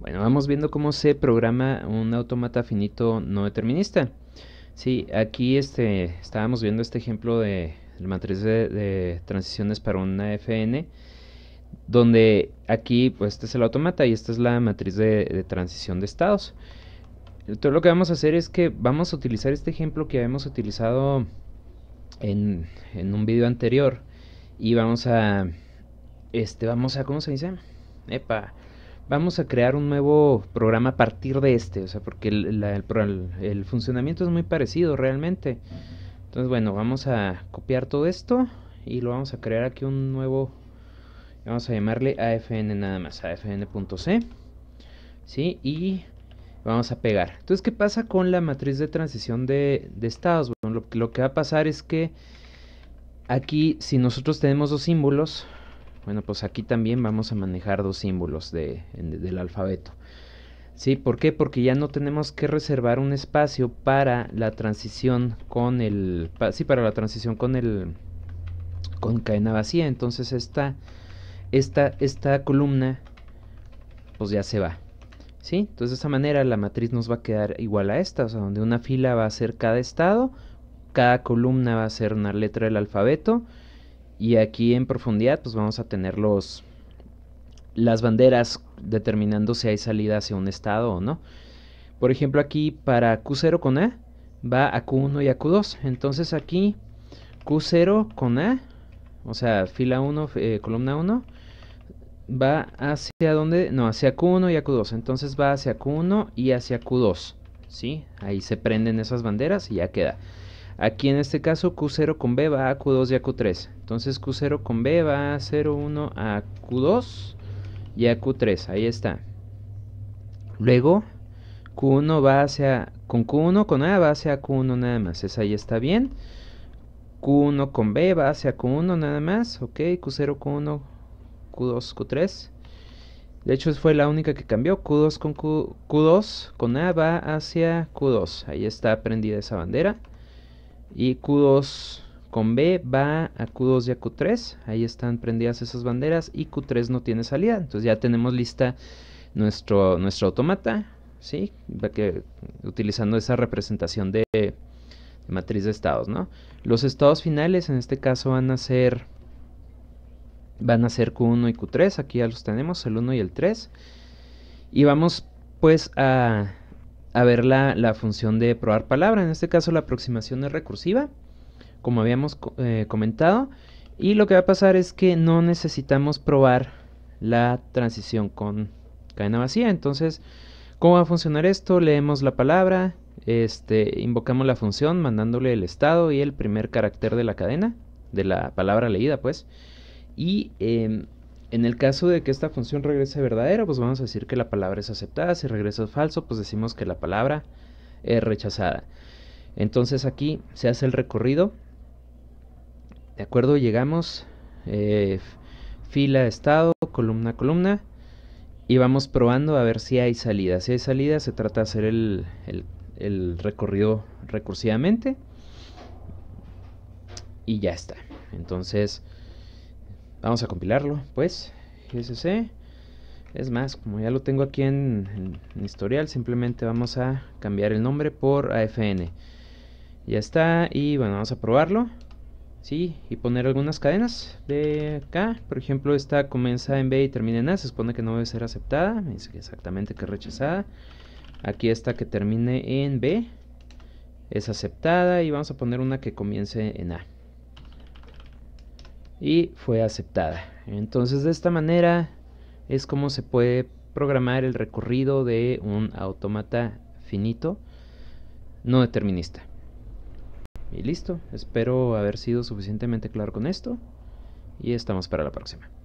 Bueno, vamos viendo cómo se programa un automata finito no determinista. Sí, aquí este, estábamos viendo este ejemplo de, la matriz de, transiciones para una FN, donde aquí pues este es el automata y esta es la matriz de, transición de estados. Entonces lo que vamos a hacer es que vamos a utilizar este ejemplo que habíamos utilizado en, en un video anterior y vamos a, este, vamos a, ¿cómo se dice? Epa, vamos a crear un nuevo programa a partir de este, o sea, porque el, funcionamiento es muy parecido realmente. Entonces, bueno, vamos a copiar todo esto y lo vamos a crear aquí un nuevo, vamos a llamarle AFN nada más, AFN.c, ¿sí? Y vamos a pegar. Entonces, ¿qué pasa con la matriz de transición de, estados? Bueno, lo que va a pasar es que aquí, si nosotros tenemos dos símbolos, bueno, pues aquí también vamos a manejar dos símbolos del alfabeto. ¿Sí? ¿Por qué? Porque ya no tenemos que reservar un espacio para la transición con el... sí, para la transición con el... con cadena vacía. Entonces esta, esta, esta columna pues ya se va. ¿Sí? Entonces de esa manera la matriz nos va a quedar igual a esta, o sea, donde una fila va a ser cada estado, cada columna va a ser una letra del alfabeto y aquí en profundidad, pues vamos a tener los, las banderas determinando si hay salida hacia un estado o no. Por ejemplo, aquí para Q0 con A va a Q1 y a Q2. Entonces aquí Q0 con A, o sea, fila 1, eh, columna 1, va hacia dónde? No, hacia Q1 y a Q2. Entonces va hacia Q1 y hacia Q2. ¿Sí? Ahí se prenden esas banderas y ya queda. Aquí en este caso Q0 con B va a Q2 y a Q3. Entonces Q0 con B va a 0,1 a Q2 y a Q3. Ahí está. Luego Q1 va hacia... Con Q1 con A va hacia Q1 nada más. Esa ahí está bien. Q1 con B va hacia Q1 nada más. Ok, Q0, Q1, Q2, Q3. De hecho fue la única que cambió. Q2 con Q, 2 con A va hacia Q2. Ahí está prendida esa bandera. Y Q2 con B va a Q2 y a Q3. Ahí están prendidas esas banderas y Q3 no tiene salida. Entonces ya tenemos lista nuestro, nuestro automata, ¿sí? Que, utilizando esa representación de, matriz de estados, Los estados finales en este caso van a ser van a ser Q1 y Q3, aquí ya los tenemos, el 1 y el 3. Y vamos pues a a ver la, función de probar palabra. En este caso la aproximación es recursiva, como habíamos eh, comentado. Y lo que va a pasar es que no necesitamos probar la transición con cadena vacía. Entonces, ¿cómo va a funcionar esto? Leemos la palabra, este, invocamos la función mandándole el estado y el primer carácter de la cadena, de la palabra leída pues. Y... Em, en el caso de que esta función regrese verdadera, pues vamos a decir que la palabra es aceptada. Si regresa falso, pues decimos que la palabra es rechazada. Entonces aquí se hace el recorrido. De acuerdo, llegamos. Eh, fila, estado, columna, columna. Y vamos probando a ver si hay salida. Si hay salida, se trata de hacer el recorrido recursivamente. Y ya está. Entonces Vamos a compilarlo, pues. GSC. Es más, como ya lo tengo aquí en, historial, simplemente vamos a cambiar el nombre por AFN. Ya está, y bueno, vamos a probarlo. Sí, y poner algunas cadenas de acá. Por ejemplo, esta comienza en B y termina en A. Se supone que no debe ser aceptada. dice exactamente que rechazada. Aquí está que termine en B es aceptada. Y vamos a poner una que comience en A y fue aceptada. Entonces de esta manera es como se puede programar el recorrido de un autómata finito no determinista. Y listo, espero haber sido suficientemente claro con esto y estamos para la próxima.